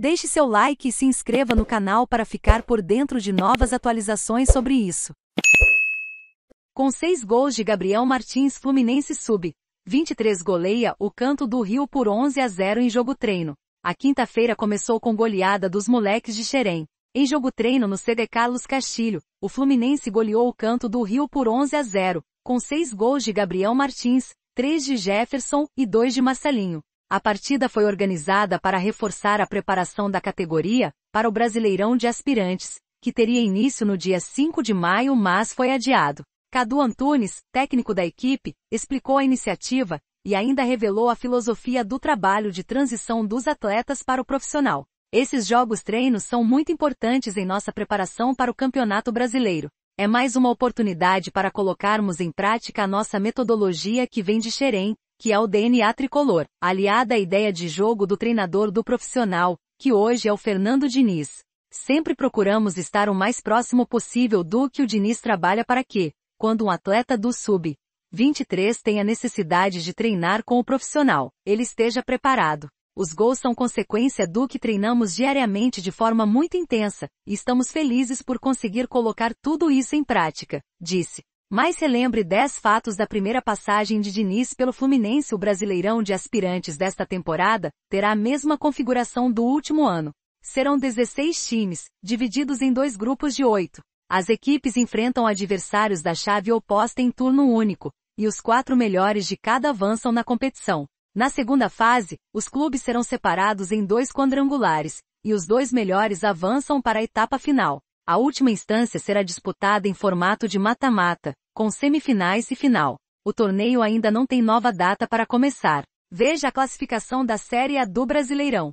Deixe seu like e se inscreva no canal para ficar por dentro de novas atualizações sobre isso. Com seis gols de Gabriel Martins Fluminense sub. 23 goleia o Canto do Rio por 11 a 0 em jogo treino. A quinta-feira começou com goleada dos moleques de Xerém. Em jogo treino no CD Carlos Castilho, o Fluminense goleou o Canto do Rio por 11 a 0, com seis gols de Gabriel Martins, três de Jefferson e dois de Marcelinho. A partida foi organizada para reforçar a preparação da categoria para o Brasileirão de Aspirantes, que teria início no dia 5 de maio, mas foi adiado. Cadu Antunes, técnico da equipe, explicou a iniciativa e ainda revelou a filosofia do trabalho de transição dos atletas para o profissional. Esses jogos treinos são muito importantes em nossa preparação para o Campeonato Brasileiro. É mais uma oportunidade para colocarmos em prática a nossa metodologia que vem de Xerém, que é o DNA tricolor, aliada à ideia de jogo do treinador do profissional, que hoje é o Fernando Diniz. Sempre procuramos estar o mais próximo possível do que o Diniz trabalha para que, quando um atleta do sub 23 tem a necessidade de treinar com o profissional, ele esteja preparado. Os gols são consequência do que treinamos diariamente de forma muito intensa, e estamos felizes por conseguir colocar tudo isso em prática, disse. Mas relembre 10 fatos da primeira passagem de Diniz pelo Fluminense. O Brasileirão de aspirantes desta temporada terá a mesma configuração do último ano. Serão 16 times, divididos em dois grupos de oito. As equipes enfrentam adversários da chave oposta em turno único, e os quatro melhores de cada avançam na competição. Na segunda fase, os clubes serão separados em dois quadrangulares, e os dois melhores avançam para a etapa final. A última instância será disputada em formato de mata-mata, com semifinais e final. O torneio ainda não tem nova data para começar. Veja a classificação da Série A do Brasileirão.